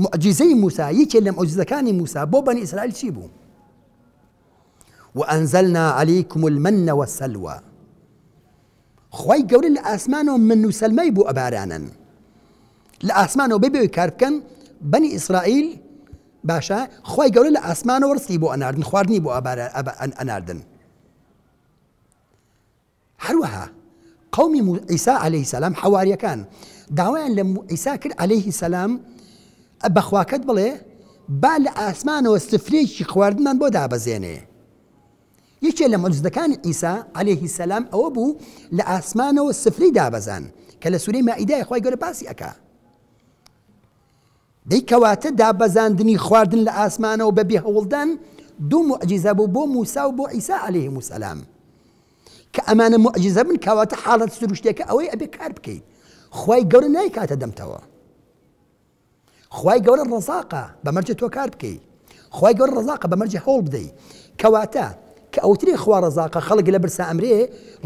معجزي موسى یەکێ لە مەعجزەکانی موسى بۆ إسرائيل ئیسرائیل وأنزلنا عليكم المن والسلوى خوي قولي لأسمان من نسلم بو أبارانا لأسمان لە ئاسمانەوە بني إسرائيل باشا خوي قولي لأسمان ورسي بو أناردن خوارني بو أناردن حروها قوم عيسى عليه السلام حواري كان دعوان لم عيسى عليه السلام بەخواکەت بڵێ با لە ئاسمانەوە سفرێکی خواردمان بۆ دابەزێنێ یەکێ لە مەجزدەکانی ئیسا عليهەیهی سەسلام ئەوە بوو لە ئاسمانەوە سفری دابەزان کە لە سوورەی مائیدای خی گەورە باسی ئەکا دەیکەواتە دابەزاندنی خواردن لە ئاسمانەوە بەبی هەوڵدان دوو مجیزە بوو بۆ موسا و بۆ ئیسا عليه مسلام کە ئەمانە مجیزە بن کەواتە حاڵەت سروشتێکە ئەوەی ئەبێ کار بکەیت خی گەورە نایکاتە دەمتەوە خی گەورە ڕزاقە بەمەرجە تۆ کار بکەیت خی گەورە ڕزاقە بەمەرجە هەوڵ بدەیت کەواتە کە ئەوتری خوا ڕزاقە خەڵک لە برسا ئەمرێ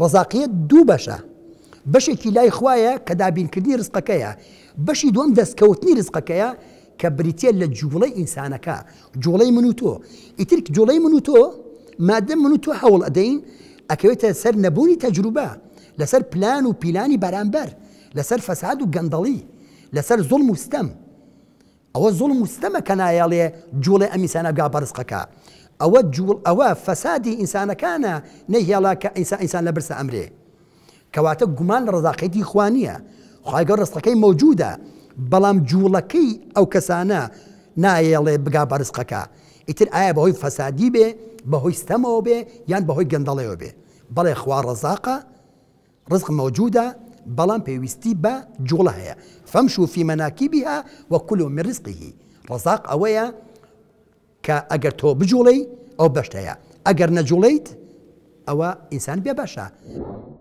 ڕزاقیت دوو بەشە بەشێکی لای خوایە کە دابینکردی ڕزقەکەیە بەشی دوم دەستکەوتنی ڕزقەکەیە کە بریتە لە جوڵەی ئینسانەکە جوڵەی من و تۆ ئیترک جوڵەی من و تۆ مادەم من و تۆ هەوڵ ئەدەین ئەکەوێتە سەر نەبوونی تەجروبە لەسەر پلان و پیلانی بەرامبەر لەسەر فەساد و گەندەڵی لەسەر و مستەم ئەوە زۆڵ مستەمە کەنایاڵێ جوڵێ ئەمیسانە گا بەرزقەکە ئەوە جوڵ ئەوە فەسادی ئینسانەکانە نەهێڵا کە ئینسان ئینسان لە برسە ئەمرێ کەواتە گومان ڕزاقەتی خوانیە خواگە ڕستەکەی مەوجودە بەڵام جوڵەکەی ئەو کەسانە نایەڵێ بگا بەرزقەکە ئیتر ئایا بەهۆی فەسادی بێ بەهۆی ستەمەوە بێ یان بەهۆی گەندەڵەوە بێ بەڵێ خوا ڕزاقە ڕزق مەوجودە بلان بيوستي با جولها فامشوا في مناكبها وكل من رزقه رزاق اويا كا اگر تو بجولي او بشتايا اگر نجوليت او انسان بيا باشا